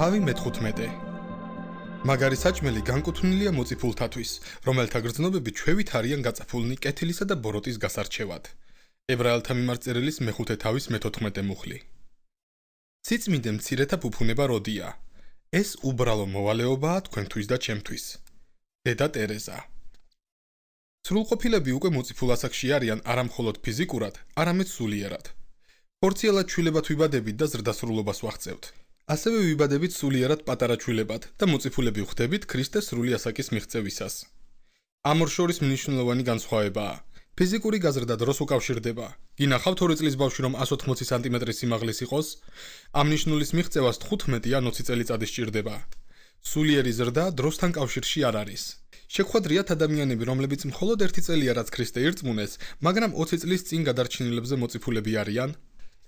თავი მე-15. მაგარი საჭმელი განკუთვნილია მოციფულთათვის, რომელთა გრძნობები ჩვევით არიან გაწაფულნი კეთილისა და ბოროტის გასარჩევად. ებრაელთა მიმართ წერილის მე-5 თავის მე-14 მუხლი. სიწმინდე მცირეთა ფუფუნება როდია. ეს უბრალო მოვალეობაა თქვენთვის და ჩემთვის. დედა ტერეზა. სრულყოფილები უკვე მოციფულ ასაკში არიან არამხოლოდ ფიზიკურად, არამედ სულიერად. ფორციალა ჩვილებათ ვიბადებით და ზრდასრულობას ვახცევთ. ასევე ვიბადებით სულიერად პატარა ჩვილებად და მოწიფულები ხდებით ქრისტეს სრული ასაკის მიღწევისას. ამორ შორის მნიშვნელოვანი განსხვავებაა. ფიზიკური გაზრდა დროს უკავშირდება. გინახავთ 2 წლის ბავშვი რომ 180 სანტიმეტრი სიმაღლის იყოს, ამ ნიშნულის მიღწევას 15 ან 20 წელი წადისჭირდება. სულიერი ზრდა დროსთან კავშირში არ არის. შეხვდრიათ ადამიანები, რომლებიც მხოლოდ 1 წელია რაც ქრისტე ირწმუნეს, მაგრამ 20 წლის წინ გადარჩენილებზე მოწიფულები არიან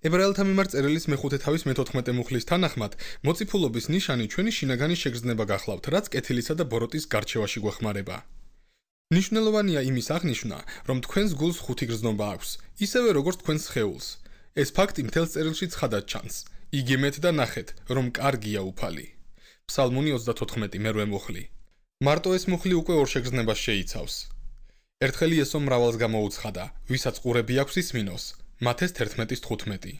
ებრაელთა მიმართ წერილის მეხუთე თავის მე-14 მუხლის თანახმად, მოციფულობის ნიშანი ჩვენი შინაგანი შეგრძნება გახლავთ, რაც კეთილისა და ბოროტის გარჩევაში გვეხმარება. ნიშნულოვანია იმის აღნიშვნა, რომ თქვენს გულს ხუთი გრძნობა აქვს, ისევე როგორც თქვენს ხეულს. ეს ფაქტი მთელ წერილში ცხადად ჩანს. იგემეთ და ნახეთ, რომ კარგია უფალი. ფსალმუნი 34 მერვე მუხლი. მარტო ეს მუხლი უკვე ორ შეგრძნებას შეიცავს. ერთხელ ესო მრავალს გამოუცხადა, ვისაც ყურები აქვს ისმინოს, მათეს 11:15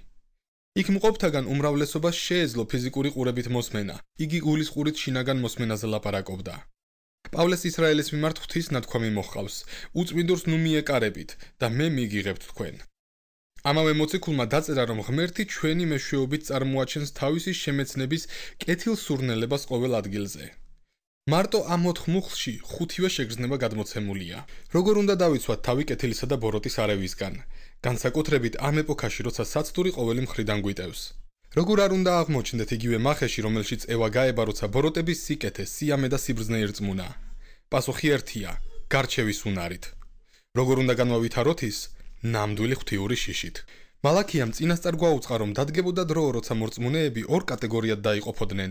იქ მყოფთაგან უმრავლესობა შეეძლო ფიზიკური ყურებით მოსმენა იგი გულის ყურით შინაგან მოსმენაზე ლაპარაკობდა პავლეს ისრაელის მიმართ ღვთის ნათქვამი მოხავს უწმინდურს ნუ მიეკარებით და მე მიგიღებთ თქვენ ამავე მოციქულმა დაწერა რომ ღმერთი ჩვენი მეშვეობით წარმოაჩენს თავისი შემეცნების კეთილ სურნელებას ყოველ ადგილზე მარტო ამ ოთხ მუხლში ხუთივე შეგრძნება გადმოცემულია როგორ უნდა დავიცვათ თავი კეთილისა და ბოროტის არევისგან განსაკუთრებით ამ ეპოქაში, როცა საცდური ყოველი მხრიდან გვიტევს. როგორ არ უნდა აღმოჩნდეთ იგივე მახეში, რომელშიც ევა გაება, როცა ბოროტების სიკეთე, სიამე და სიბრძნე ერწმუნა. პასუხი ერთია: გარჩევის უნარით. როგორ უნდა განვავითაროთ ის? ნამდვილი ღთიური შიშით. მალაქიამ წინასწარ გვაუწყა, რომ დადგებოდა დრო, როცა მორწმუნეები ორ კატეგორიად დაიყოფოდნენ: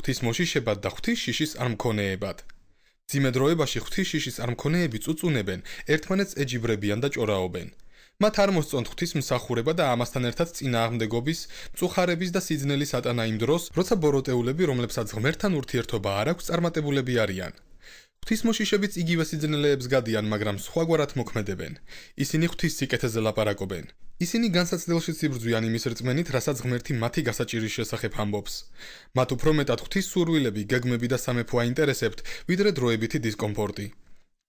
ღთის მოშიშებად და ღთის შიშის არმქონეებად. ძიმედროებაში ღთის შიშის არმქონეები წუწუნებენ, ერთმანეთს ეჯიბრებიან და ჭორაობენ. მათ არ მოსწონთ ღვთისმსახურება და ამასთან ერთად წინააღმდეგობის, წუხარების და სიძნელის ატანა იმ დროს, როცა ბოროტეულები, რომლებსაც ღმერთთან ურთიერთობა არ აქვს, წარმატებულები არიან. ღვთისმოშიშებიც იგივე სიძნელეებს გადიან, მაგრამ სხვაგვარად მოქმედებენ. ისინი ღვთის სიკეთეზე ლაპარაკობენ. ისინი განსაცდელში ციბრძვიან იმის რწმენით, რასაც ღმერთი მათი გასაჭირის შესახებ ამბობს. მათ უფრო მეტად ღვთის სურვილები, გეგმები და სამეფო აინტერესებთ, ვიდრე დროებითი დისკომფორტი.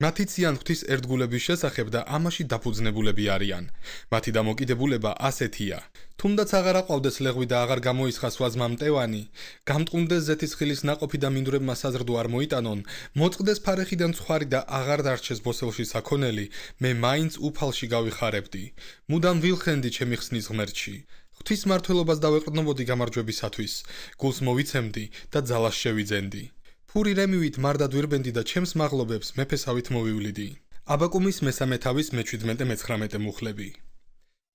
მათი ციან ღვთის ერთგულების შესახებ და ამაში დაფუძნებულები არიან. მათი დამოკიდებულება ასეთია. თუმდაც აღარ აყვავდეს ლეღვი და აღარ გამოისხას ვაზმა მტევანი, გამტყუნდეს ზეთის ხილის ناقოფი და მინდურებმა საზრდო არ მოიტანონ, მოწყდეს ფარეხიდან ცხარი და აღარ დარჩეს ბოსელში საქონელი, მე მაინც უფალში გავიხარებდი. მუდამ ვილხენდი ჩემი ხსნის ღმერთში. ღვთის მართლობას დავეყრდნობოდი გამარჯვებისათვის. გულს მოვიცემდი და ძალას შევიძენდი. ფური რემივით მარდა დვირბენდი და ჩემს მაღლობებს მეფესავით მოვივლიდი აბაკუმის მესამე თავის მე-17 მე-19 მუხლები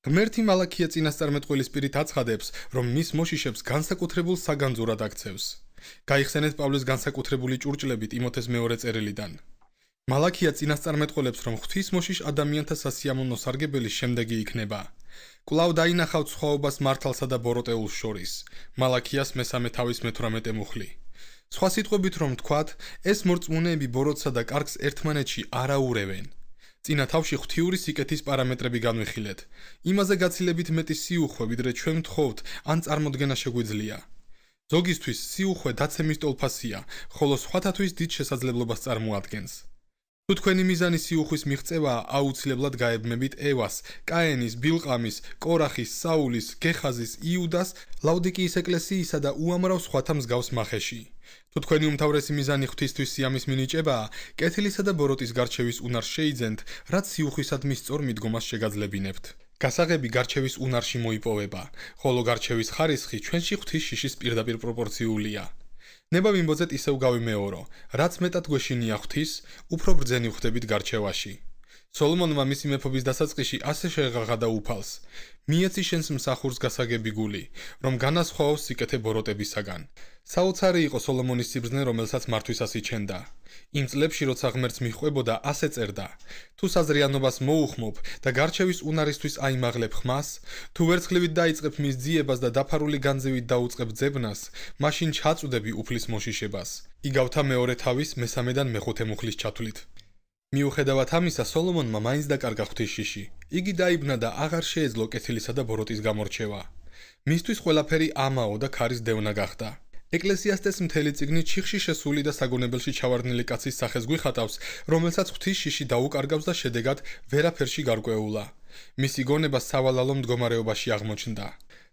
გმერთი მალაქია წინასწარმეტყველის პირით აცხადებს რომ მის მოშიშებს განსაკუთრებულ საგანძურად აქცევს გაიხსენეთ პავლეს განსაკუთრებული ჭურჭლები ტიმოთეს მეორე წერილიდან მალაქია წინასწარმეტყველებს რომ ღვთის მოშიშ ადამიანთა სასიამოვნო სარგებელი შემდეგი იქნება კვლავ დაინახავთ სხვაობას მართალსა და ბოროტეულს შორის მალაქიას მესამე თავის მე-18 მუხლები სხვა სიტყვებით რომ ვთქვათ, ეს მორწმუნეები ბოროტსა და კარგს ერთმანეთში არაურევენ. წინა თავში ღთიური სიკეთის პარამეტრები განვიხილეთ. იმაზე გაცილებით მეტი სიუხვე, ვიდრე ჩვენ თხოვთ, ან წარმოდგენა შეგვიძლია. ზოგისთვის სიუხვე დაცემის ტოლფასია, ხოლო სხვათათვის დიდ შესაძლებლობას წარმოადგენს. თუ თქვენი მიზანი სიუხვის მიღწევაა აუცილებლად გაებმებით ევას, კაენის, ბილყამის, კორახის, საულის, გეხაზის, იუდას, ლავდიკიის ეკლესიისა და უამრავ სხვათა მსგავს მახეში. თუ თქვენი უმთავრესი მიზანი ღვთისთვის სიამის მინიჭებაა, კეთილისა და ბოროტის გარჩევის უნარ შეიძენთ, რაც სიუხვისადმი სწორ მიდგომას შეგაძლებინებთ. გასაღები გარჩევის უნარში მოიპოვება, ხოლო გარჩევის ხარისხი ჩვენში ღვთის შიშის პირდაპირ პროპორციულია. ნება მიმბოძეთ ისევ გავიმეორო რაც მეტად გვეშინია ღვთის უფრო ბრძენი ხვდებით გარჩევაში სოლომონმა მისი მეფობის დასაწყისში ასე შეღაღა და უფალს: მიეცი შენს მსახურს გასაგები გული, რომ განასხვავოს სიკეთე ბოროტებისაგან. საოცარი იყო სოლომონის სიბრძნე, რომელსაც მართვისას იჩენდა. იმ წლებში, როცა ღმერთს მიყვებოდა, ასე წერდა: თუ საზრიანობას მოუხმობ და გარჩევის უნარისთვის აიმაღლებ ხმას, თუ ვერცხლივით დაიწყებ მის ძიებას და დაფარული განძივით დაუწყებ ძებნას, მაშინ ჩაწუდები უფლის მოშიშებას. იგავთა მეორე თავის მესამედან მეხუთე მუხლის ჩათვლით. მიუხედავად ამისა, სოლომონმა მაინც დაკარგა ღვთისშიში. იგი დაიბნა და აღარ შეეძლო კეთილისა და ბოროტის გამორჩევა. მისთვის ყველაფერი ამაო და ქარის დევნა გახდა. ეკლესიასტეს მთელი წიგნი ჩიხში შესული და საგონებელში ჩავარდნილი კაცის სახეს გვიხატავს, რომელსაც ღვთისშიში დაუკარგავს და შედეგად ვერაფერში გარკვეულა. მისი გონება სავალალო მდგომარეობაში აღმოჩნდა.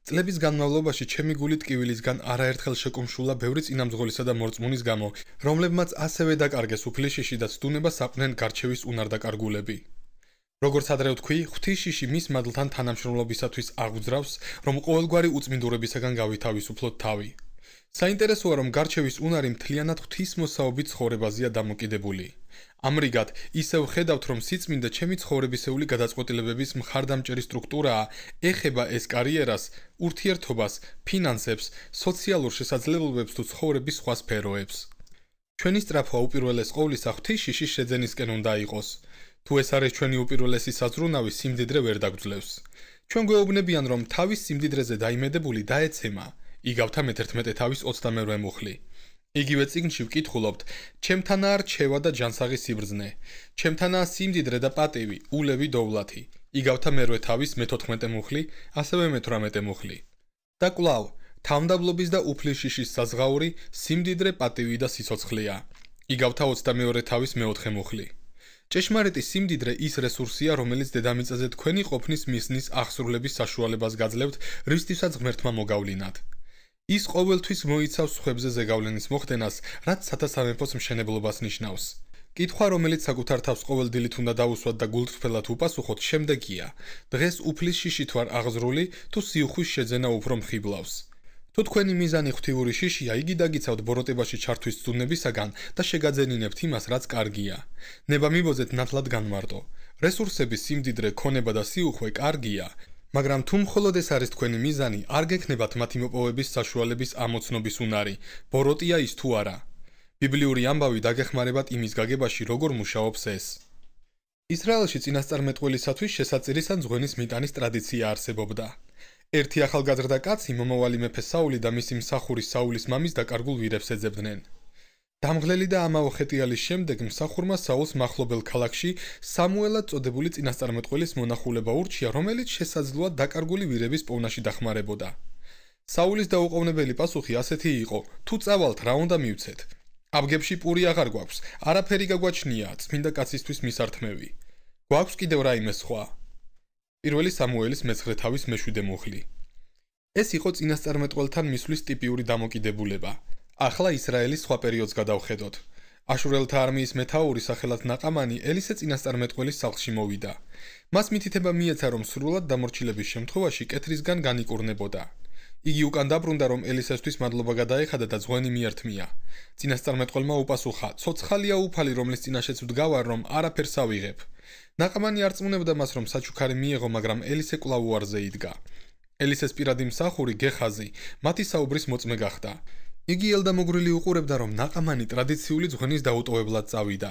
წლების განმავლობაში ჩემი გული ტკივილისგან არაერთხელ შეკუმშულა ბევრი წინამძღოლისა და მორწმუნის გამო, რომლებმაც ასევე დაკარგეს უფლისშიში და სტუნება საყვნენ გარჩევის უნარდაკარგულები. როგორც ადრე ვთქვი, ღვთიშიში მის მადლთან თანამშრომლობისათვის აღუძრავს, რომ ყოველგვარი უწმინდურებისაგან გავითავისუფლოთ თავი. საინტერესოა რომ გარჩევის უნარი მთლიანად ღვთის მოსაობის ცხოვრებაზია დამოკიდებული ამრიგად ისევ ხედავთ რომ სიწმინდა ჩემი ცხოვრებისეული გადაწყვეტილებების მხარდამჭერი სტრუქტურაა ეხება ეს კარიერას ურთიერთობას ფინანსებს სოციალურ შესაძლებლობებს თუ ცხოვრების სხვა სფეროებს ჩვენი სტრაფვა უპირველეს ყოვლისა ღვთიშიში შეძენისკენ უნდა იყოს თუ ეს არის ჩვენი უპირველესი საზრუნავი სიმდიდრე ვერ დაგძლევს ჩვენ გვეუბნებიან რომ თავის სიმდიდრეზე დაიმედებული დაეცემა იგავთა მე-11 თავის 28-ე მუხლი. იგივე წიგნში ვკითხულობთ: "ჩემთანა არ ჩევა და ჯანსაღი სიბრძნე. ჩემთანა სიმძიდრე და პატივი, ულევი დოვლათი." იგავთა მე-8 თავის მე-14-ე მუხლი, ასევე მე-18-ე მუხლი. და კლავ, თავმდაბლობის და უფლისშიშის საზღაური სიმძიდრე, პატივი და სიცოცხლეა. იგავთა 22-ე თავის მე-4-ე მუხლი. ჭეშმარიტი სიმდიდრე ის რესურსია, რომელიც დედამიწაზე თქვენი ყოფნის მისნის აღსრულების საშუალებას გაძლევთ, რისთვისაც ღმერთმა მოგავლინათ. ის ყოველთვის მოიცავს ხუებზე ზეგავლენის მოხდენას, რაც სათასამეფოს მშენებლობას ნიშნავს. კითხვა, რომელიც საკუთარ თავს ყოველ დილით უნდა დაუსვათ და გულწრფელად უპასუხოთ, შემდეგია: დღეს უფლის შიში თვარ აღზრული, თუ სიუხვის შეძენა უფრო მხიბლავს. თუ თქვენი მიზანი ღთიური შიშია, იგი დაგიცავთ ბოროტებაში ჩართვის ძუნებისაგან და შეგაძენინებთ იმას, რაც კარგია. ნება მიბოძეთ ნათლად განმარტო. რესურსების სიმდიდრე, ქონება და სიუხვე კარგია, მაგრამ თუ მხოლოდ ეს არის თქვენი მიზანი, არ გექნებათ მათი მოპოვების საშუალების ამოცნობის უნარი. ბოროტია ის თუ არა. ბიბლიური ამბავი დაგეხმარებათ იმის გაგებაში, როგორ მუშაობს ეს. ისრაელში წინასწარმეტყველისათვის შესაწირის ან ზღვენის მიტანის ტრადიცია არსებობდა. ერთი ახალგაზრდა კაცი მომავალი მეფე საული და მისი მსახური საულის მამის დაკარგულ ვირებს ეძებდნენ. დამღლელი და ამაო ხეტიალის შემდეგ მსახურმა საულს מחლობელ ქალაქში სამუელად წოდებული წინასწარმეტყველის მონახულება ურჩია, რომელიც შესაძლოა დაკარგული ვირების პოვნაში დახმარებოდა. საულის დაუყოვნებელი პასუხი ასეთი იყო: თუ წავალთ, რა უნდა მივცეთ? აბგებში პური აღარ გვაქვს, არაფერი გაგვაჩნია წმინდა კაცისთვის მისართმევი. გვაქვს კიდევ რაიმე სხვა. პირველი სამუელის მეცხრე თავის მეშვიდე მუხლი. ეს იყო წინასწარმეტყველთან მისვლის ტიპიური დამოკიდებულება. ახლა ისრაელის სხვა პერიოდს გადავხედოთ. აშურელთა არმიის მეთაური სახელად ნაყამანი ელისე წინასწარმეტყველის სახლში მოვიდა. მას მითითება მიეცა, რომ სრულად დამორჩილების შემთხვევაში კეთრისგან განიკურნებოდა. იგი უკან დაბრუნდა, რომ ელისესთვის მადლობა გადაეხადა და ზღვენი მიერთმია. წინასწარმეტყველმა უპასუხა: "ცოცხალია უფალი, რომლის წინაშეც ვდგავარ, რომ არაფერს ავიღებ." ნაყამანი არწმუნებდა მას, რომ საჩუქარი მიიღო, მაგრამ ელისე კლავუარზე იდგა. ელისეს პირადი მსახური გეხაზი მათი საუბრის მოწმე გახდა. იგი ელდამოგრილი უყურებდა რომ ნაყამანი ტრადიციული ძღვენის დაუტოვებლად წავიდა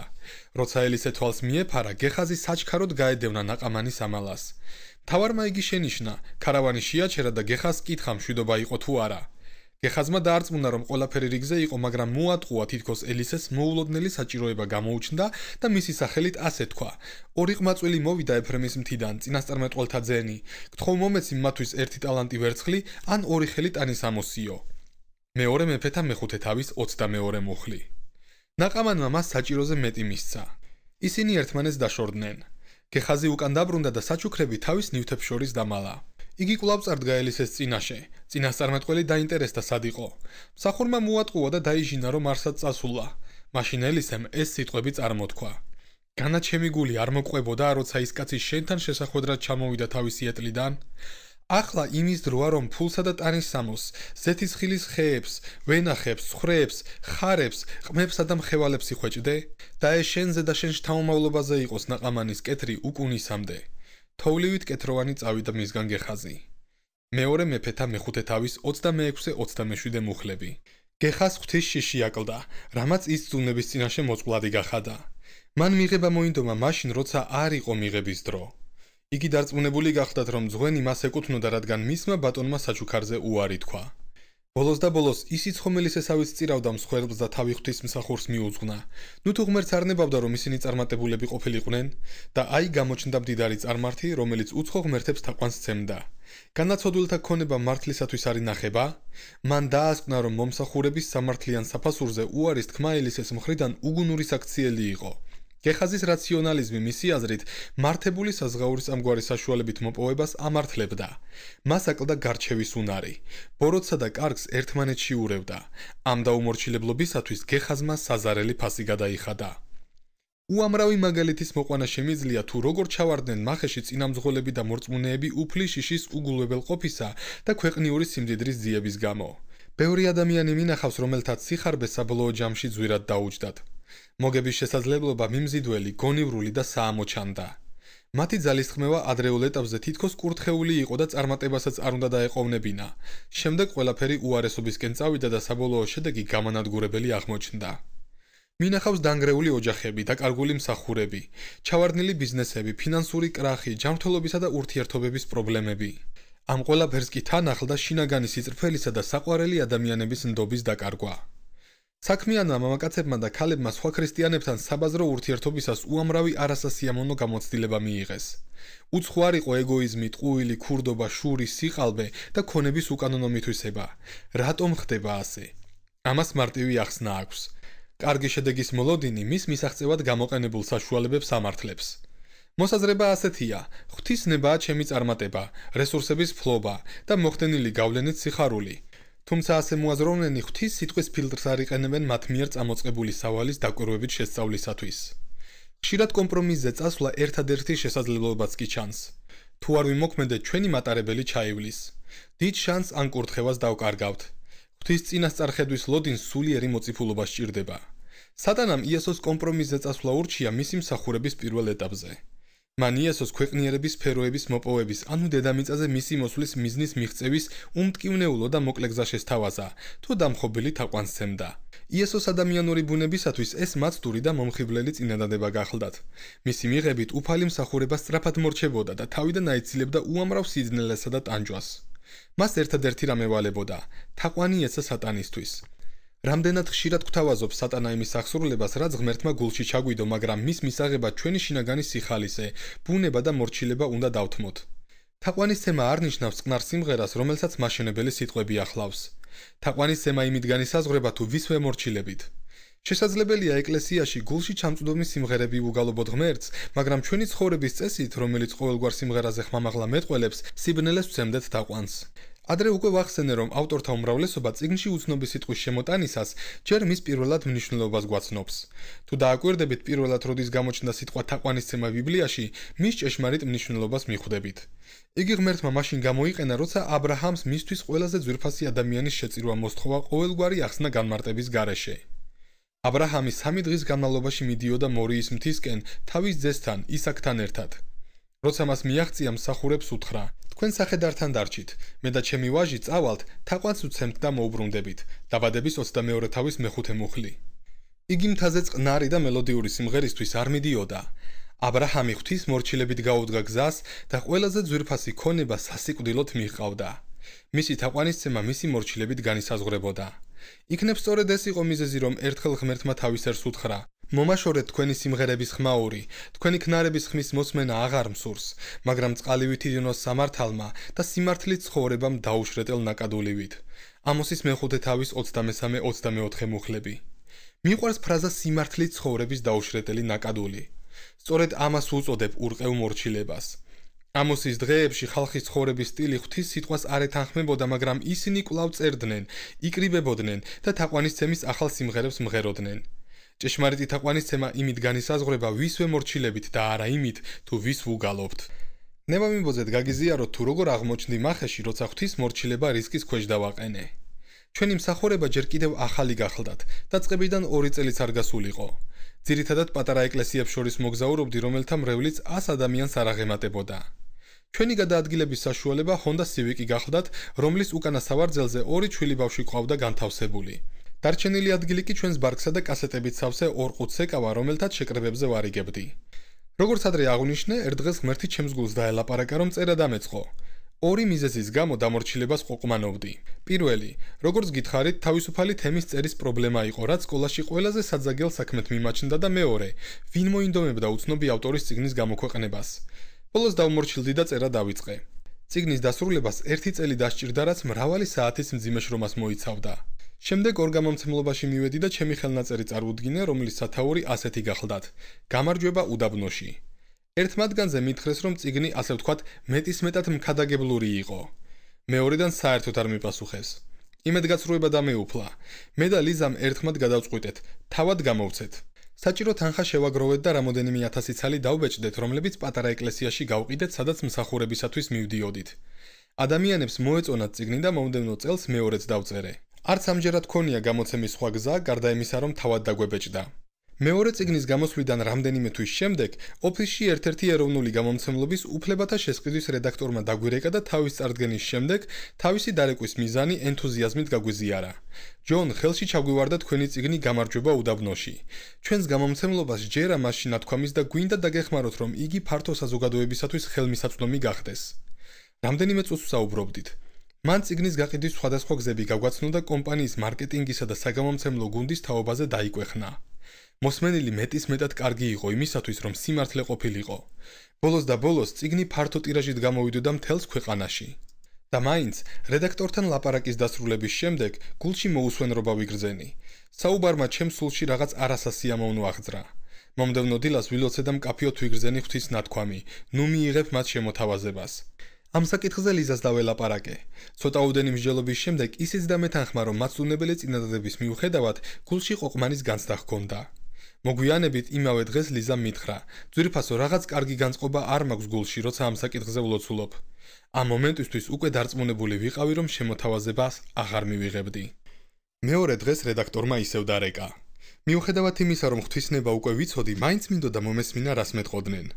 როცა ელისე თვალს მიეფარა გეხაზი საჩქაროდ გაედევნა ნაყამანის ამალას თავარმა იგი შენიშნა караვანი შეაჩერა და გეხას კითხა მშვიდობა იყო თუ არა გეხაზმა დაარწმუნა რომ ყველაფერი რიგზე იყო მაგრამ მოატყუა თითქოს ელისეს მოულოდნელი საჭიროება გამოუჩნდა და მისი სახელით ასე თქვა ორი ყმაწვილი მოვიდა ეფრემის მთიდან წინასწარმეტყველთა ძენი გთხოვ მომეცი მათთვის ერთი ტალანტი ვერცხლი ან ორი ხელი ტანის ამოსიო მეორე მეფეთა მეხუთე თავის 22 მუხლი. ნაკამანმა მას საჭიროზე მეტი მისცა. ისინი ერთმანეს დაშორდნენ. გეხაზი უკან დაბრუნდა და საჩუქრები თავის ნივთებს შორის დამალა. იგი კლავს წარდგაელისეს წინაშე. წინასწარმეტყველი დაინტერესდა სად იყო. მსახურმა მოატყუა და დაიჟინა რომ არსად წასულა. მაშინ ელისემ ეს სიტყვები წარმოთქვა. განაჩემი გული არ მოყვებოდა როცა ის კაცი შენთან შესახვედრად ჩამოვიდა თავისი ეტლიდან. ახლა იმის დროა რომ ფულსა და ტანის სამოს ზეთისხილის ხეებს ვენახებს ხრეებს ხარებს ყმებსა და მხევალებს იხვეჭდე და ეს შენზე და შენ შთამომავლობაზე იყოს ნაყამანის კეთრი უკუნისამდე თოვლივით კეთროვანი წავიდა მისგან გეხაზი მეორე მეფეთა მეხუთე თავის 26-27 მუხლები გეხას ღვთის შიში აკლდა რამაც ის ძუნების წინაშე მოწყვლადი გახადა მან მიღება მოინდომა მაშინ როცა არ იყო მიღების დროა იგი დარწმუნებული გახლდათ რომ ძღვენი მას ეკუთვნოდა რადგან მისმა ბატონმა საჩუქარზე უარი თქვა ბოლოს და ბოლოს ისიც ხომელის ესავის წირავდა მსხვერპს და თავი ღვთის მსახურს მიუძღნა ნუ თუ ღმერთს არნებავდა რომ ისინი წარმატებულები ყოფილიყვნენ და აი გამოჩნდა მდიდარი წარმართი რომელიც უცხო ღმერთებს თაყვანს ცემდა განაცოდილთა ქონება მართლისათვის არი ნახება მან დაასკვნა რომ მომსახურების სამართლიან საფასურზე უარის თქმა ელისეს მხრიდან უგუნური საქციელი იყო გეხაზის რაციონალიზმი მისი აზრით მართებული საზღაურის ამგვარი საშუალებით მოპოვებას ამართლებდა მას აკლდა გარჩევის უნარი ბოროტსა და კარგს ერთმანეთში ურევდა ამ დაუმორჩილებლობისათვის გეხაზმა საზარელი ფასი გადაიხადა უამრავი მაგალითის მოყვანა შემიძლია თუ როგორ ჩავარდნენ მახეში წინამძღოლები და მორწმუნეები უფლისშიშის უგულებელ ყოფისა და ქვეყნიური სიმდიდრის ძიების გამო ბევრი ადამიანი მინახავს რომელთაც სიხარბე საბოლოო ჯამში ძვირად დაუჯდათ მოგების შესაძლებლობა მიმზიდველი, გონივრული და საამოჩანდა. მათი ძალისხმევა ადრეულ ეტაპზე თითქოს კურთხეული იყო და წარმატებასაც არ უნდა დაეყოვნებინა. შემდეგ ყველაფერი უარესობისკენ წავიდა და საბოლოო შედეგი გამანადგურებელი აღმოჩნდა. მინახავს დაنگრეული ოჯახები და კარგული მსახურები, ჩავარდნილი ბიზნესები, ფინანსური კრახი, ჯანმრთელობისა და ურთიერთობების პრობლემები. ამ ყველაფერს კი თან ახლდა შინაგანი სიწრფელისა და საყვარელი ადამიანების ნდობის დაკარგვა. საქმიანმა მამაკაცებმა და ქალებმა სხვა ქრისტიანებთან საბაზრო ურთიერთობისას უამრავი არასასიამოვნო გამოცდილება მიიღეს. უცხო არ იყო ეგოიზმი, ტყუილი, ქურდობა, შური, სიყალბე და ქონების უკანონო მითვისება. რატომ ხდება ასე? ამას მარტივი ახსნა აქვს. კარგი შედეგის მოლოდინი მის მისაღწევად გამოყენებულ საშუალებებს ამართლებს. მოსაზრება ასეთია: ღვთისნებაა ჩემი წარმატება, რესურსების ფლობა და მოხდენილი გავლენის სიხარული. თუმცა ასე მოაზროვნენი ხვთვის სიტყვის ფილტრს არ იყენებენ მათ მიერ წამოწებული სავალის დაკვირვებით შესწავლისათვის. ხშირად კომპრომისზე წასვლა ერთადერთი შესაძლებლობაც კი ჩანს. თუ არ ვიმოქმედეთ ჩვენი მატარებელი ჩაივლის. დიდ შანს ან კურთხევას დავკარგავთ. ღვთის წინასწარ ხედვის ლოდინ სულიერი მოწიფულობას სჭირდება. სადანამ იესოს კომპრომისზე წასვლა ურჩია მისი მსახურების პირველ ეტაპზე. მანიასოს ქვეყნიერების სფეროების მოპოვების, ანუ დედამიწაზე მისი მოსვლის მიზნის მიღწევის უმტკივნეულო და მოკლეგზაშესთავაზა, თუ დამხობილი თაყვანს ცემდა. იესოს ადამიანური ბუნებისათვის ეს მაცდური და მომხიბვლელი წინადადება გახლდათ. მისი მიღებით უფალი მსახურება სწრაფად მორჩებოდა და თავიდან აიცილებდა უამრავ სიძნელესა და ტანჯვას. მას ერთადერთი რამე ვალებოდა: თაყვანი ეცა სატანისთვის. რამდენად ხშირად გვთავაზობს სატანა იმის ახსურულებას, რაც ღმერთმა გულში ჩაგვიდო, მაგრამ მის მისაღება ჩვენი შინაგანი სიხალისე, ბუნება და მორჩილება უნდა დავთმოთ. თაყვანის თემა არნიშნავს წყნარ სიმღერას, რომელსაც მაშენებელი სიტყვები ახლავს. თაყვანის თემა იმიდგან ისაზღვრება თუ ვის ვემორჩილებით. შესაძლებელია ეკლესიაში გულში ჩამწდომი სიმღერები უგალობოთ ღმერთს, მაგრამ ჩვენი ცხოვრების წესით, რომელიც ყოველგვარ სიმღერაზე ხმამაღლა მეტყველებს, სიბნელეს ვცემდეთ თაყვანს. ადრე უკვე ვახსენე რომ ავტორთა უმრავლესობა ციგნში უცნობი სიტყვის შემოტანისას ჯერ მის პირველად მნიშვნელობას გვაცნობს. თუ დააკვირდებით პირველად როდის გამოჩნდა სიტყვა თაყვანისცემა ბიბლიაში, მის ჭეშმარიტ მნიშვნელობას მიხვდებით. იგი ღმერთმა მაშინ გამოიყენა, როცა ა ブラ ჰამს მისთვის ყველაზე ძვირფასი ადამიანის შეწირვა მოსთხოვა ყოველგვარი ახსნა განმარტების გარეშე. ა ブラ ჰამი სამი დღის განმავლობაში მიდიოდა მორიის მთისკენ თავის ძესთან, ისაკთან ერთად. როცა მას მიაღწია მსახურებს უთხრა, თქვენ სახედართან დარჩით. მე და ჩემი ვაჟი წავალთ, თაყვანს უცემთ და მოუბრუნდებით. დაბადების 22-ე თავის მეხუთე მუხლი. იგი მთაზე წყნარი და მელოდიური სიმღერისთვის არ მიდიოდა. ა ブラハ მი ღვთის მორჩილებით გაუდგა გზას და ყველაზე ძვირფასი ქონება სასიკვდილოდ მიჰყავდა. მისი თაყვანისცემა მისი მორჩილებით განისაზღვრებოდა. იქნებ სწორედ ეს იყო მიზეზი, რომ ერთხელ ღმერთმა თავის ერს უთხრა, მომაშორეთ თქვენი სიმღერების ხმაური, თქვენი ქნარების ხმის მოსმენა აღარ მსურს, მაგრამ წყალივით იდინოს სამართალმა და სიმართლის ხოვრებამ დაუშრეტელ ნაკადულივით. ამოსის მეხუთე თავის 33-34 მუხლები. მიყვარს ფრაზა სიმართლის ხოვრების დაუშრეტელი ნაკადული. სწორედ ამას უწოდებ ურყევ მორჩილებას. ამოსის დღეებში ხალხის ცხოვრების სტილი ღვთის სიტყვას არეთანხმებოდა, მაგრამ ისინი კვლავ წერდნენ, იკრიბებოდნენ და თაყვანისცემის ახალ სიმღერებს მღეროდნენ. ჭეშმარიტი თაყვანის თემა იმით განისაზღვრება, ვის ვემორჩილებით და არა იმით, თუ ვის ვუგალობთ. ნებამიმბოძეთ გაგიზიაროთ თუ როგორ აღმოჩნდი მახეში, როცა ღვთის მორჩილება რისკის ქვეშ დავაყენე. ჩვენი მსახურება ჯერ კიდევ ახალი გახლდათ და წყებიდან 2 წელიც არ გასულიყო. ძირითადად პატარა ეკლესიებს შორის მოგზაურობდი, რომელთა მრევლიც 100 ადამიანს არაღემატებოდა. ჩვენი გადაადგილების საშუალება Honda Civic-ი გახლდათ, რომლის უკანა სავარძელზე ორი ჩვილი ბავშვი ყავდა განთავსებული. დარჩენილი ადგილი კი ჩვენს ბარგსა და კასეტებით სავსე ორყუთს ეკავა, რომელთაც შეკრებებზე ვარიგებდი. როგორც ადრე აღვნიშნე, ერთდღეს ღმერთი ჩემს გულს დაელაპარაკა, რომ წერა დამეწყო. ორი მიზეზის გამო დამორჩილებას ყოყმანოვდი. პირველი, როგორც გითხარით, თავისუფალი თემის წერის პრობლემა იყო, რაც სკოლაში ყველაზე საძაგელ საქმეთ მიმაჩნდა და მეორე, ვინ მოინდომებდა უცნობი ავტორის წიგნის გამოქვეყნებას. ბოლოს დავმორჩილდი და წერა დავიწყე. ციგნის დასრულებას ერთი წელი დასჭირდა, რაც მრავალი საათის მძიმე შრომას მოიცავდა. შემდეგ ორ გამომცემლობაში მივედი და ჩემი ხელნაწერი წარუდგინე, რომლის სათაური ასეთი გახლდათ: გამარჯვება უდაბნოში. ერთ მათგანზე მითხრეს, რომ ციგნი ასე ვთქვათ, მეტისმეტად მქადაგებლური იყო. მეორედან საერთოდ არ მიპასუხეს. იმედგაცრუება დამეუფლა. მე და ლიზამ ერთმად გადავწყვიტეთ, თავად გამოვცეთ. საჭირო თანხა შევაგროვეთ და რამოდენიმე 1000 ცალი დაუბეჭდეთ, რომლებიც პატარა ეკლესიაში გავყიდეთ, სადაც მსახურებისათვის მივდიოდით. ადამიანებს მოეწონათ ციგნი და მომდენო წელს მეორედ დავწერე. არც ამჯერად ხონია გამოცემის სხვა გზა, გარდა იმისა, რომ თავად დაგვებეჭდა. მეორე ციგნის გამოსვლიდან რამდენიმე თვის შემდეგ, ოფისში ერთ-ერთი ეროვნული გამომცემლობის უფლებათა შესყიდვის რედაქტორმა დაგვირეკა და თავის წარდგენის შემდეგ თავისი დარეკვის მიზანი ენთუზიაზმით გაგვიზიარა. ჯონ ხელში ჩაგვივარდა თქვენი ციგნი გამარჯობა უდაბნოში. ჩვენს გამომცემლობას ჯერა მაშინ ათქვამის და გვინდა დაგეხმაროთ, რომ იგი ფართო საზოგადოებისათვის ხელმისაწვდომი გახდეს. რამდენიმე წუთს საუბრობდით. მან ციგნის გაყიდვის სხვადასხვა გზები გაგვაცნო და კომპანიის მარკეტინგისა და საგამომცემლო გუნდის თაობაზე დაიკვეხნა. მოსმენილი მეტის მეტად კარგი იყო იმისათვის, რომ სიმართლე ყოფილიყო. ბოლოს და ბოლოს ციგნი ფართო ტირაჟით გამოვიდოდა მთელს ქვეყანაში. და მაინც რედაქტორთან ლაპარაკის დასრულების შემდეგ გულში მოუსვენრობა ვიგრძენი. საუბარმა ჩემს სულში რაღაც არასასიამოვნო აღძრა. მომდევნო დილას ვილოცე და მკაფიო თვიგრძენი ხვთვის ნათქვამი. ნუ მიიღებ მას შემოთავაზებას. ამ საკითხზე ლიზას დაველაპარაკე. ცოტაოდენი მსჯელობის შემდეგ ისიც დამეთანხმა, რომ მასწავლებელი წინადადების მიუხედავად, გულში ყოყმანის განცდა ჰქონდა. მოგვიანებით იმავე დღეს ლიზამ მითხრა: "ძვირფასო რაღაც კარგი განწყობა არ მაქვს გულში, როცა ამ საკითხზე ვლოცულობ. ამ მომენტისთვის უკვე დარწმუნებული ვიყავი, რომ შემოთავაზებას აღარ მივიღებდი." მეორე დღეს რედაქტორმა ისევ დარეკა: "მიუხედავად იმისა, რომ ღვთისნება უკვე ვიცოდი, მაინც მინდოდა მომესმინა რას მეტყოდნენ."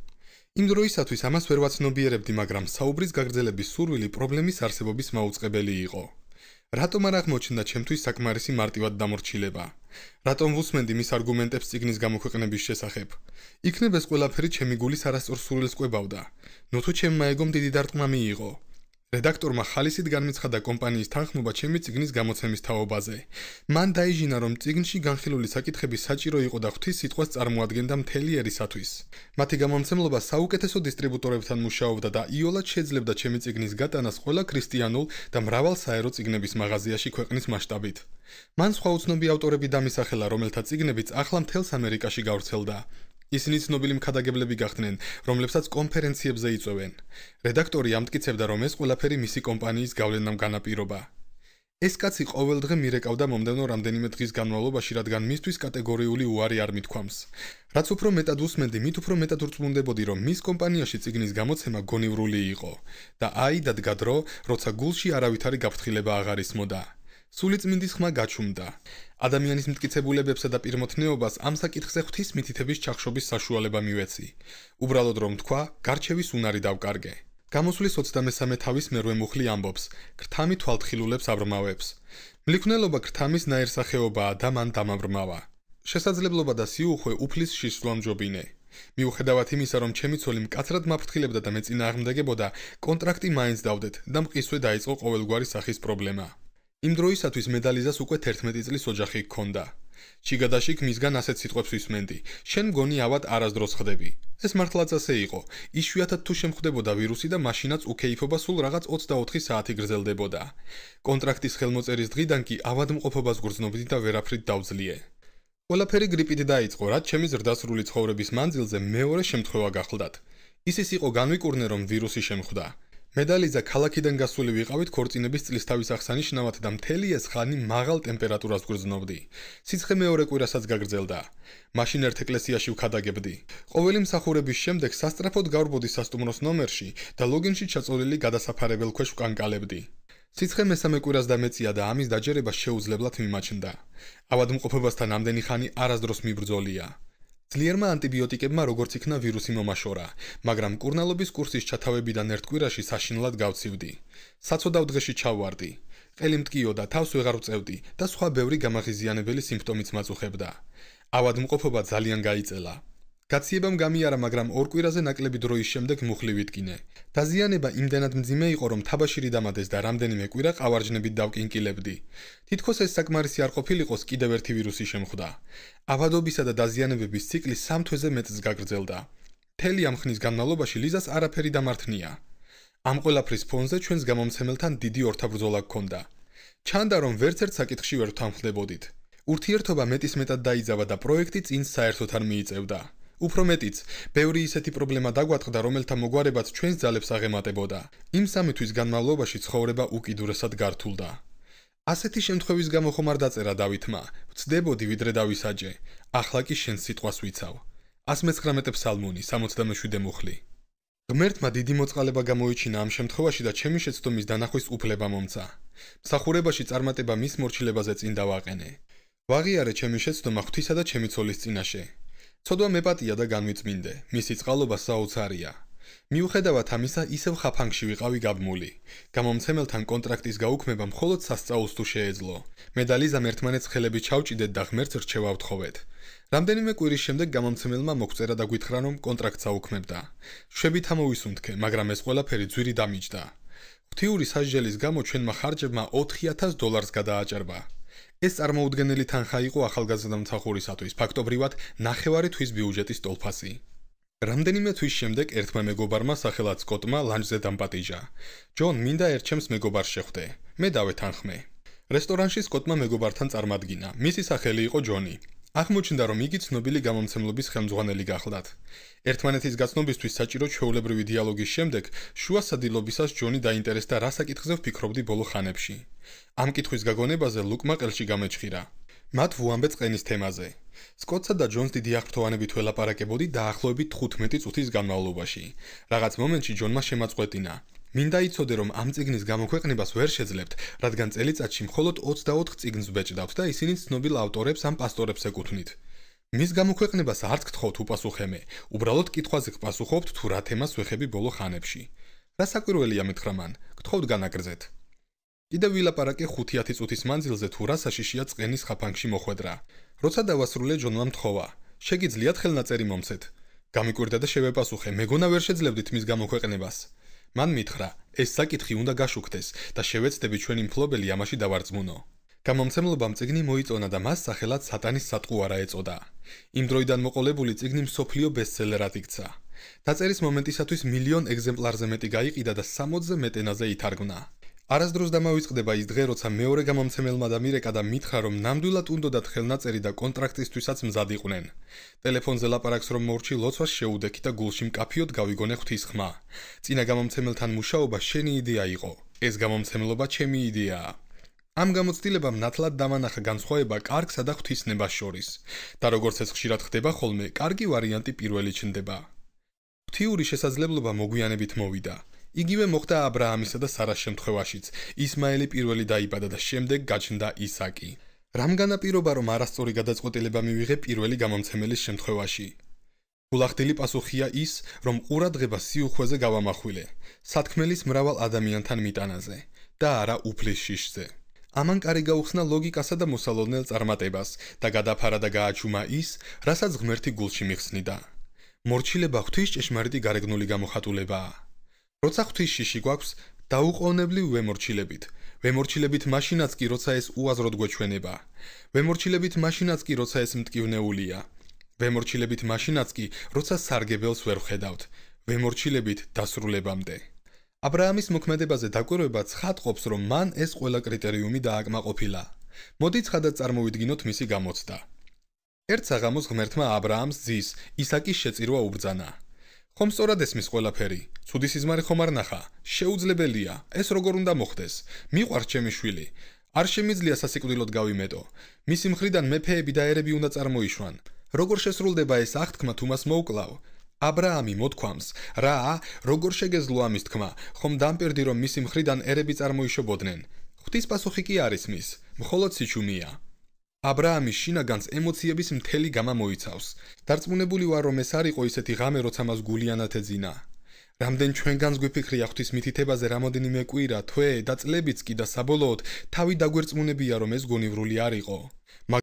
იმ დროისათვის ამას ვერ ვაცნობიერებდი, მაგრამ საუბრის გაგრძელების სურვილი პრობლემის არსებობის მაუწყებელი იყო. რატომ არ აღმოჩნდა ჩემთვის საკმარისი მარტივად დამორჩილება? რატომ ვუსმენდი მის არგუმენტებს ციგნის გამოქვეყნების შესახებ? იქნებ ეს ყველაფერი ჩემი გულის არასწორ სურვილს ყვებავდა. ნუ თუ ჩემმა ეგომ დიდი დარტყმა მიიღო, რედაქტორმა ხალისით განმცხადა კომპანიის თანხმობა ჩემი ციგნის გამოცემის თაობაზე. მან დაიჟინა, რომ ციგნში განხილული საკითხები საჭირო იყო და ღვთის სიტყვას წარმოადგენდა მთელი ერისათვის. მათი გამომცემლობა საუკეთესო დისტრიბუტორებთან მუშაობდა და იოლად შეძლებდა ჩემი ციგნის გატანას ყველა ქრისტიანულ და მრავალ საერო ციგნების მაღაზიაში ქვეყნის მასშტაბით. მან სხვა უცნობი ავტორები დამისახელა, რომელთა ციგნებიც ახლა მთელს ამერიკაში გავრცელდა. ისინი ცნობილი მქადაგებლები გახდნენ, რომლებსაც კონფერენციებზე იწვევენ. რედაქტორი ამტკიცებდა, რომ ეს ყველაფერი მისი კომპანიის გავლენამ განაპირობა. ეს კაცი ყოველდღე მირეკავდა მომდენო რამდენიმე დღის განმავლობაში, რადგან მისთვის კატეგორიული უარი არ მithქვამს. რაც უფრო მეტად უსმენდი, მით უფრო მეტად ურწმუნდებოდი, რომ მის კომპანიაში ციგნის გამოცემა გონივრული იყო და აი დადგადრო, როცა გულში არავითარი გაფრთხილება აღარ ისმოდა. სული წმინდის ხმა გაჩუმდა. ადამიანის მткиცებულებებსა და პირმოთნეობას ამ საკითხზე ღვთის მითითების ჩახშობის საშუალება მივეცი. უბრალოდ რომ თქვა, გარჩევის უნარი დავკარგე. გამოსვლის 23 თავის მერვე მუხლი ამბობს, ქრთამი თვალთხილულებს აბრმავებს. მლიქნელობა ქრთამის ნაირსახეობაა და მან დამამრმავა. შესაძლებლობა და სიუხვე უფლის შეშლამჯობინე. მიუხედავად იმისა, რომ ჩემი ცოლი მკაცრად მაფრთხილებდა და მეწინააღმდეგებოდა, კონტრაქტი მაინც დავდეთ და მყისვე დაიწყო ყოველგვარი სახის პრობლემა. იმ დროისათვის მედალიზას უკვე 11 წლის ოჯახი ჰქონდა. ჩიგადაშიკ მისგან ასეთ სიტყვებს ვისმენდი: "შენ მგონი ავად არასდროს ხდები." ეს მართლაც ასე იყო. იშვიათად თუ შემხდებოდა ვირუსი და მაშინაც უკეიფობა სულ რაღაც 24 საათი გრძელდებოდა. კონტრაქტის ხელმოწერის დღიდან კი ავად მყოფობას გრძნობდი და ვერაფრით დავძლიე. ყველაფერი გრიპით დაიწყო, რაც ჩემი ზრდასრული ცხოვრების მანძილზე მეორე შემთხვევა გახლდათ. ისიც იყო განვიკურნე, რომ ვირუსი შემხდა. მედალიზა ქალაქიდან გასული ვიყავით ქორწინების წლისთავის აღსანიშნავად და მთელი ეს ხანი მაღალ ტემპერატურას გრძნობდი. სიცხე მეორე კვირასაც გაგრძელდა. მაშინ ერთ ეკლესიაში ვქადაგებდი. ყოველი მსახურების შემდეგ სასტრაფოდ გავრბოდი სასტუმროს ნომერში და ლოგინში ჩაწოლილი გადასაფარებელ ქვეშ ვკანკალებდი. სიცხე მესამე კვირას დამეწია და ამის დაჯერება შეუძლებლად მიმაჩნდა. ავადმყოფობასთან ამდენი ხანი არასდროს მიბრძოლია. ძლიერმა ანტიბიოტიკებმა როგორც იქნა ვირუსი მომაშორა, მაგრამ კურნალობის კურსის ჩათავებიდან ერთ კვირაში საშინლად გავცივდი. საცოდავ დღეში ჩავარდი. ყელი მტკიოდა, თავს ვეღარ უწევდი და სხვა ბევრი გამახიზიანებელი სიმპტომიც მაწუხებდა. ავადმყოფობა ძალიან გაიწელა. გაციებამ გამიარა, მაგრამ ორ კვირაზე ნაკლები დროის შემდეგ მუხლი ვიტკინე. დაზიანება იმდანად მძიმე იყო, რომ თაბაშირი დამადეს და რამდენიმე კვირა ყავარჯნებით დავკინკილებდი. თითქოს ეს საკმარისი არ ყოფილიყო, კიდევ ერთი ვირუსი შემხვდა. ავადობისა და დაზიანებების ციკლი 3 თვეზე მეტს გაგრძელდა. თელი ამ ხნის განმავლობაში ლიზას არაფერი დამართნია. ამ ყველაფრის ფონზე ჩვენს გამომცემელთან დიდი ორთაბრძოლა გქონდა. ჩანდა რომ ვერც ერთ საკითხში ვერ ვთანხმდებოდით. ურთიერთობა მეტის მეტად დაიძაბა და პროექტი წინ საერთოდ არ მიიწევდა. უფრო მეტიც, ბევრი ისეთი პრობლემა დაგვატყდა, რომელთა მოგვარებაც ჩვენს ძალებს აღემატებოდა. იმ სამთვის განმავლობაში ცხოვრება უკიდურესად გართულდა. ასეთი შემთხვევის გამო ხომ არ დაწერა დავითმა? ვწდებოდი ვიდრე დავისაჯე. ახლა კი შენ სიტყვას ვიცავ. 119 სალმონი 67 მუხლი. ღმერთმა დიდი მოწყალება გამოიჩინა ამ შემთხვევაში და ჩემი შეცდომის დანახვის უფლება მომცა. მსახურებაში წარმატება მის მორჩილებაზე წინ დავაყენე. ვაღიარე ჩემი შეცდომა ღვთისა და ჩემი ცოლის წინაშე. ცოდვა მეპატია და განვიწმინდე. მისი წყალობა საოცარია. მიუხედავად ამისა, ისევ ხაფანგში ვიყავი გაბმული. გამომცემელთან კონტრაქტის გაუქმება მხოლოდ სასწაულს თუ შეეძლო. მედალიზა მერტმანეც ხელები ჩავჭიდეთ და ღმერთს რჩევავთხოვეთ. რამდენიმე კვირის შემდეგ გამომცემელმა მოგწერა და გითხრა რომ კონტრაქტს აუქმებდა. შვები თამოვისუნთქე, მაგრამ ეს ყველაფერი ძვირი დამიჯდა. ღთიური სასჯელის გამო ჩვენმა ხარჯებმა 4000 დოლარს გადააჭარბა. ეს წარმოუდგენელი თანხა იყო ახალგაზრდა მთავრობისათვის, ფაქტობრივად ნახევარი თვის ბიუჯეტის ტოლფასი. რამდენიმე თვის შემდეგ ერთმა მეგობარმა სახელად სკოტმა ლანჯზე დამპატიჟა. ჯონ მინდა ერთჩემს მეგობარს შეხვდე. მე დავეთანხმე. რესტორანში სკოტმა მეგობართან წარმოადგინა. მისი სახელი იყო ჯონი. აღმოჩნდა, რომ იგი ცნობილი გამომცემლობის ხელმძღვანელი გახლდათ. ერთმანეთის გაცნობისთვის საჭირო ჩვეულებრივი დიალოგის შემდეგ, შუა სადილობისას ჯონი დაინტერესდა რა საკითხზე ვფიქრობდი ბოლო ხანებში. ამ კითხვის გაგონებაზე ლუკმა ყელში გამეჭხირა. მათ ვუამბე წენის თემაზე. სკოტსა და ჯონს დიდი აღფრთოვანებით ველაპარაკებოდი დაახლოებით 15 წუთის განმავლობაში. რაღაც მომენტში ჯონმა შემაწყვეტინა, მინდა იცოდე რომ ამ ციგნის გამოქვეყნებას ვერ შეძლებთ, რადგან წელიწადში მხოლოდ 24 ციგნს ვეჭდავთ და ისინი ცნობილ ავტორებს ან პასტორებს ეკუთვნით. მის გამოქვეყნებას არც გთხოვთ უპასუხე მე, უბრალოდ კითხვაზე გპასუხობთ თუ რა თემას ვეხები ბოლო ხანებში. რა საკვირველია მითხრა მან, გთხოვთ განაგრძეთ. კიდევ ვილაპარაკე 5-10 წუთის მანძილზე თუ რა საშიშია წენის ხაფანგში მოხვედრა. როცა დავასრულე ჯონმა მთხოვა, შეგიძლიათ ხელნაწერი მომცეთ. გამიკვირდა და შევეპასუხე, მეგონა ვერ შეძლებდით მის გამოქვეყნებას. მან მითხრა, ეს საკითხი უნდა გაშუქდეს და შევეცდები ჩვენი მფლობელი ამაში დავარწმუნო. გამომცემლობამ ციგნი მოიწონა და მას სახელად სატანის სატყუარა ეწოდა. იმ დროიდან მოყოლებული ციგნი მსოფლიო ბესტსელერად იქცა. დაწერის მომენტისათვის მილიონ ეგზემპლარზე მეტი გაიყიდა და 60-ზე მეტ ენაზე ითარგმნა. არასდროს დამავიწყდება ის დღე, როცა მეორე გამომცემელმა დამირეკა და მითხრა, რომ ნამდვილად უნდათ ხელნაწერი და კონტრაქტისთვისაც მზად იყვნენ. ტელეფონზე ლაპარაკს რომ მორჩი ლოცვას შეუდექი და გულში მკაფიოდ გავიგონე ღვთის ხმა. წინა გამომცემელთან მუშაობა შენი იდეა იყო. ეს გამომცემლობა ჩემი იდეაა. ამ გამოცდილებამ ნათლად დამანახა განსხვავება კარგსა და ღვთისნებას შორის. და როგორც ეს ხშირად ხდება ხოლმე, კარგი ვარიანტი პირველი ჩნდება. ღვთიური შესაძლებლობა მოგვიანებით მოვიდა. იგივე მოხდა ა ブラ ამისა და სარას შემთხვევაშიც. ისმაილი პირველი დაიბადა და შემდეგ გაჩნდა ისაკი. რამგანა პირობა რომ არასწორი გადაწყვეტილება მივიღე პირველი გამომცემლის შემთხვევაში. გულახდილი პასუხია ის, რომ ყურადღება სიუხვეზე გავამახვილე, სათქმელის მრავალ ადამიანთან მიტანაზე და არა უფლის შიშზე. ამან კარი გაუხსნა ლოგიკასა და მოსალოდნელ წარმატებას და გადაფარა და გააჩუმა ის, რასაც ღმერთი გულში მიხსნიდა. მორჩილება ღვთის ჭეშმარიტი გარეგნული გამოხატულებაა. როცა ღვთის შიში გვაქვს დაუყოვნებლივ ვემორჩილებით ვემორჩილებით მაშინაც კი როცა ეს უაზროდ გვეჩვენება ვემორჩილებით მაშინაც კი როცა ეს მткиვნეულია ვემორჩილებით მაშინაც კი როცა სარგებელს ვერ ხედავთ ვემორჩილებით დასრულებამდე ა ブラ ამის მოქმედებაზე დაკვირვება ცხადყოფს რომ მან ეს ყველა კრიტერიუმი დააკმაყოფილა მოდი ცხადად წარმოვიდგინოთ მისი გამოცდა ერთ საღამოს ღმერთმა ა ブラ ამს ძის ისაკის შეწირვა უბრძანა ხომ სწორად ესმის ყველაფერი? ცუდი სიზმარი ხომ არ ნახა? შეუძლებელია. ეს როგორ უნდა მოხდეს? მიყვარ ჩემი შვილი. არ შემიძლია სასიკვდილოდ გავიმეტო. მისი მხრიდან მეფეები და ერები უნდა წარმოიშვან. როგორ შესრულდება ეს აღთქმა თუ მას მოუკლავ? ა ブラ ამი მოთქვამს: "რა? როგორ შეგეძლო ამის თქმა? ხომ დამპირდი რომ მისი მხრიდან ერები წარმოიშობოდნენ?" ღვთის პასუხი კი არის მის: "მხოლოდ სიჩუმეა." ა ブラ ამის შინაგანს ემოციების მთელი გამა მოიცავს. დარწმუნებული ვარ რომ ეს არ იყო ისეთი ღამე როცა მას გულიანათ ეძინა. რამდენ ჩვენგანს გვიფიქრია ღვთის მითითებაზე რამოდენიმე კვირა, თვე და წლებიც კი და საბოლოოდ თავი დაგვერწმუნებია რომ ეს გონივრული არ იყო.